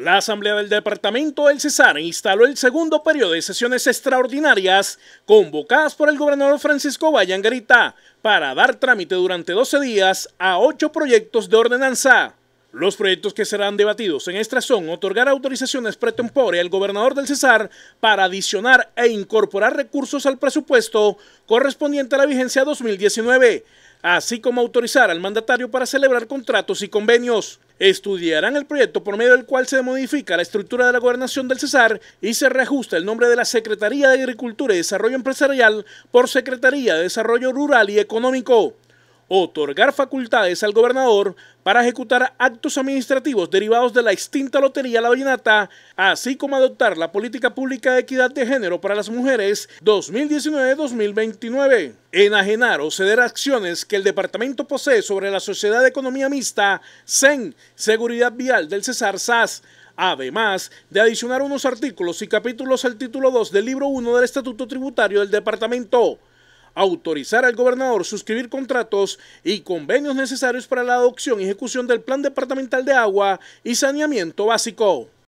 La Asamblea del Departamento del Cesar instaló el segundo periodo de sesiones extraordinarias convocadas por el gobernador Francisco Vallangarita para dar trámite durante 12 días a ocho proyectos de ordenanza. Los proyectos que serán debatidos en esta son otorgar autorizaciones pretempore al gobernador del Cesar para adicionar e incorporar recursos al presupuesto correspondiente a la vigencia 2019, así como autorizar al mandatario para celebrar contratos y convenios. Estudiarán el proyecto por medio del cual se modifica la estructura de la gobernación del Cesar y se reajusta el nombre de la Secretaría de Agricultura y Desarrollo Empresarial por Secretaría de Desarrollo Rural y Económico otorgar facultades al gobernador para ejecutar actos administrativos derivados de la extinta Lotería La Vallenata, así como adoptar la política pública de equidad de género para las mujeres 2019-2029, enajenar o ceder acciones que el departamento posee sobre la Sociedad de Economía Mixta, sen Seguridad Vial del Cesar SAS, además de adicionar unos artículos y capítulos al título 2 del libro 1 del Estatuto Tributario del Departamento autorizar al gobernador suscribir contratos y convenios necesarios para la adopción y ejecución del Plan Departamental de Agua y Saneamiento Básico.